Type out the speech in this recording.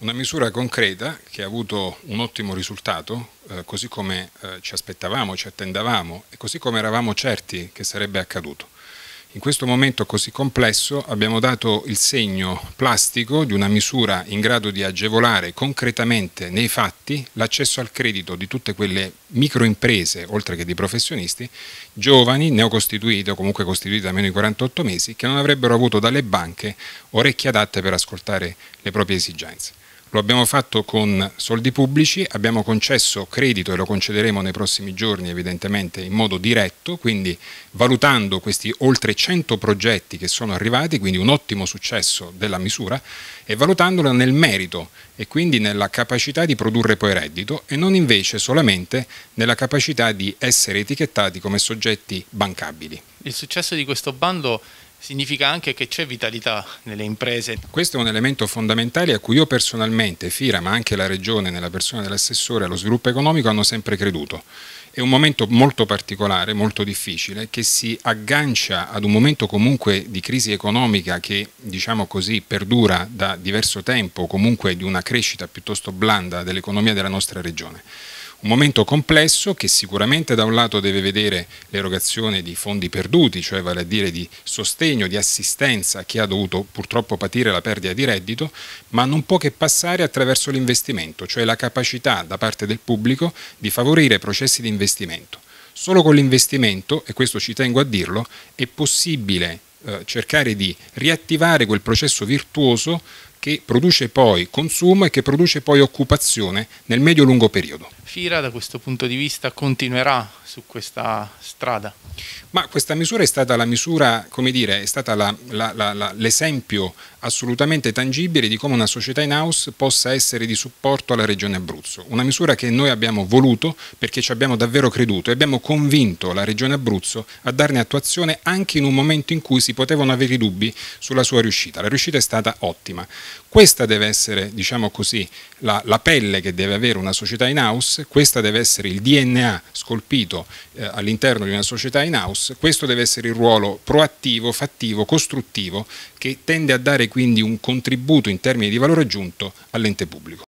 Una misura concreta che ha avuto un ottimo risultato, eh, così come eh, ci aspettavamo, ci attendavamo e così come eravamo certi che sarebbe accaduto. In questo momento così complesso abbiamo dato il segno plastico di una misura in grado di agevolare concretamente nei fatti l'accesso al credito di tutte quelle microimprese, oltre che di professionisti, giovani, neocostituite o comunque costituite da meno di 48 mesi, che non avrebbero avuto dalle banche orecchie adatte per ascoltare le proprie esigenze. Lo abbiamo fatto con soldi pubblici, abbiamo concesso credito e lo concederemo nei prossimi giorni evidentemente in modo diretto, quindi valutando questi oltre 100 progetti che sono arrivati, quindi un ottimo successo della misura, e valutandola nel merito e quindi nella capacità di produrre poi reddito e non invece solamente nella capacità di essere etichettati come soggetti bancabili. Il successo di questo bando significa anche che c'è vitalità nelle imprese. Questo è un elemento fondamentale a cui io personalmente, FIRA, ma anche la Regione nella persona dell'assessore allo sviluppo economico hanno sempre creduto. È un momento molto particolare, molto difficile, che si aggancia ad un momento comunque di crisi economica che, diciamo così, perdura da diverso tempo, comunque di una crescita piuttosto blanda dell'economia della nostra Regione. Un momento complesso che sicuramente da un lato deve vedere l'erogazione di fondi perduti, cioè vale a dire di sostegno, di assistenza a chi ha dovuto purtroppo patire la perdita di reddito, ma non può che passare attraverso l'investimento, cioè la capacità da parte del pubblico di favorire processi di investimento. Solo con l'investimento, e questo ci tengo a dirlo, è possibile eh, cercare di riattivare quel processo virtuoso che produce poi consumo e che produce poi occupazione nel medio-lungo periodo. FIRA da questo punto di vista continuerà su questa strada? Ma questa misura è stata la misura, come dire, è stata l'esempio assolutamente tangibile di come una società in house possa essere di supporto alla regione Abruzzo. Una misura che noi abbiamo voluto perché ci abbiamo davvero creduto e abbiamo convinto la regione Abruzzo a darne attuazione anche in un momento in cui si potevano avere i dubbi sulla sua riuscita. La riuscita è stata ottima. Questa deve essere, diciamo così, la, la pelle che deve avere una società in house in-house, questo deve essere il DNA scolpito eh, all'interno di una società in-house, questo deve essere il ruolo proattivo, fattivo, costruttivo che tende a dare quindi un contributo in termini di valore aggiunto all'ente pubblico.